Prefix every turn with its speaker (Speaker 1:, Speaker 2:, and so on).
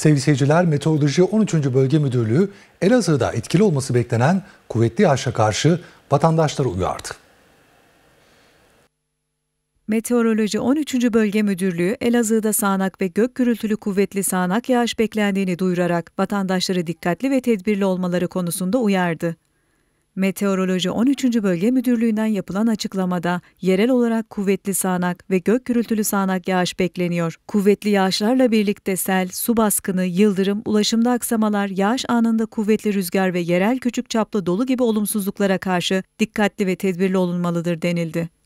Speaker 1: Sevgili seyirciler, Meteoroloji 13. Bölge Müdürlüğü Elazığ'da etkili olması beklenen kuvvetli yağışa karşı vatandaşları uyardı.
Speaker 2: Meteoroloji 13. Bölge Müdürlüğü Elazığ'da sağanak ve gök gürültülü kuvvetli sağanak yağış beklendiğini duyurarak vatandaşları dikkatli ve tedbirli olmaları konusunda uyardı. Meteoroloji 13. Bölge Müdürlüğü'nden yapılan açıklamada yerel olarak kuvvetli sağanak ve gök gürültülü sağanak yağış bekleniyor. Kuvvetli yağışlarla birlikte sel, su baskını, yıldırım, ulaşımda aksamalar, yağış anında kuvvetli rüzgar ve yerel küçük çaplı dolu gibi olumsuzluklara karşı dikkatli ve tedbirli olunmalıdır denildi.